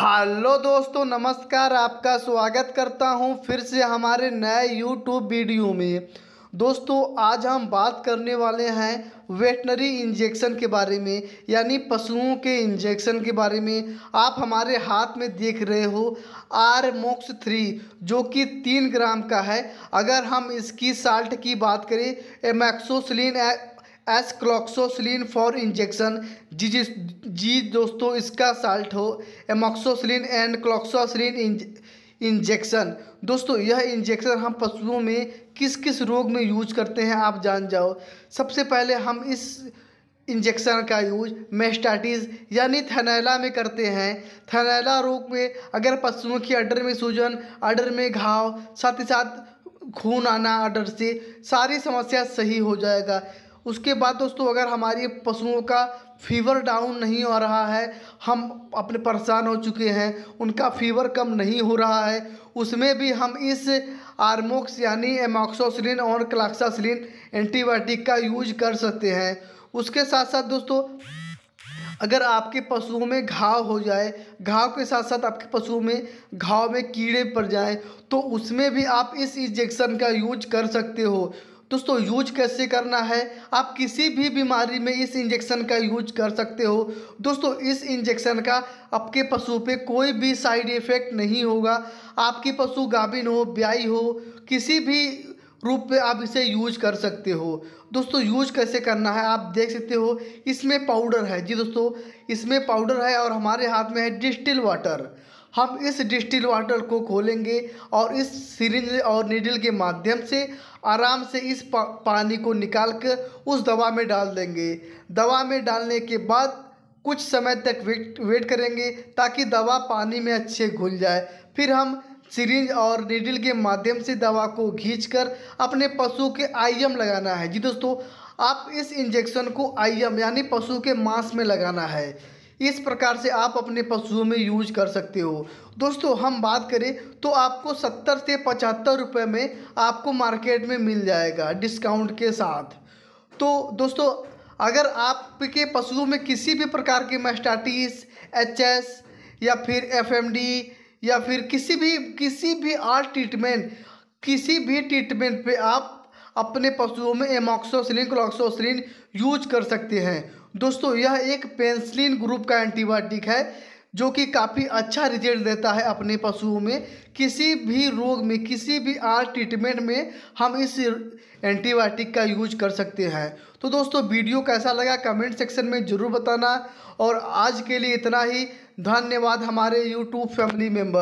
hello दोस्तों नमस्कार आपका स्वागत करता हूं फिर से हमारे नए यूट्यूब वीडियो में दोस्तों आज हम बात करने वाले हैं वेटनरी इंजेक्शन के बारे में यानी पशुओं के इंजेक्शन के बारे में आप हमारे हाथ में देख रहे हो आर मोक्स थ्री जो कि तीन ग्राम का है अगर हम इसकी साल्ट की बात करें एमैक्सोसलिन एस क्लॉक्सोसिलीन फॉर इंजेक्शन जी जिस जी दोस्तों इसका साल्ट हो एमोक्सोसिलीन एंड इंज इंजेक्शन दोस्तों यह इंजेक्शन हम पशुओं में किस किस रोग में यूज करते हैं आप जान जाओ सबसे पहले हम इस इंजेक्शन का यूज मेस्टाटिस यानी थनैला में करते हैं थनैला रोग में अगर पशुओं की अडर में सूजन अडर में घाव साथ ही साथ खून आना अडर से सारी समस्या सही हो जाएगा उसके बाद दोस्तों अगर हमारी पशुओं का फीवर डाउन नहीं हो रहा है हम अपने परेशान हो चुके हैं उनका फीवर कम नहीं हो रहा है उसमें भी हम इस आर्मोक्स यानी एमोक्सोसिलिन और क्लाक्सासिलिन एंटीबायोटिक का यूज कर सकते हैं उसके साथ साथ दोस्तों अगर आपके पशुओं में घाव हो जाए घाव के साथ साथ आपके पशुओं में घाव में कीड़े पड़ जाएँ तो उसमें भी आप इस इंजेक्शन का यूज कर सकते हो दोस्तों यूज कैसे करना है आप किसी भी बीमारी में इस इंजेक्शन का यूज कर सकते हो दोस्तों इस इंजेक्शन का आपके पशु पे कोई भी साइड इफ़ेक्ट नहीं होगा आपकी पशु गाभिन हो ब्याई हो किसी भी रूप में आप इसे यूज कर सकते हो दोस्तों यूज कैसे करना है आप देख सकते हो इसमें पाउडर है जी दोस्तों इसमें पाउडर है और हमारे हाथ में है डिस्टिल वाटर हम इस डिस्टिल वाटर को खोलेंगे और इस सीरिंज और नीडल के माध्यम से आराम से इस पा, पानी को निकाल कर उस दवा में डाल देंगे दवा में डालने के बाद कुछ समय तक वेट वेट करेंगे ताकि दवा पानी में अच्छे घुल जाए फिर हम सीरिंज और नीडल के माध्यम से दवा को कर अपने पशु के आईएम लगाना है जी दोस्तों आप इस इंजेक्शन को आईएम यानी पशु के मांस में लगाना है इस प्रकार से आप अपने पशुओं में यूज कर सकते हो दोस्तों हम बात करें तो आपको सत्तर से पचहत्तर रुपये में आपको मार्केट में मिल जाएगा डिस्काउंट के साथ तो दोस्तों अगर आपके पशुओं में किसी भी प्रकार के मेस्टाटिस एचएस या फिर एफएमडी या फिर किसी भी किसी भी आर ट्रीटमेंट किसी भी ट्रीटमेंट पे आप अपने पशुओं में एमोक्सोसिलिन क्लोक्सोसिलिन यूज कर सकते हैं दोस्तों यह एक पेंसिलिन ग्रुप का एंटीबायोटिक है जो कि काफ़ी अच्छा रिजल्ट देता है अपने पशुओं में किसी भी रोग में किसी भी आर ट्रीटमेंट में हम इस एंटीबायोटिक का यूज कर सकते हैं तो दोस्तों वीडियो कैसा लगा कमेंट सेक्शन में ज़रूर बताना और आज के लिए इतना ही धन्यवाद हमारे यूट्यूब फैमिली मेम्बर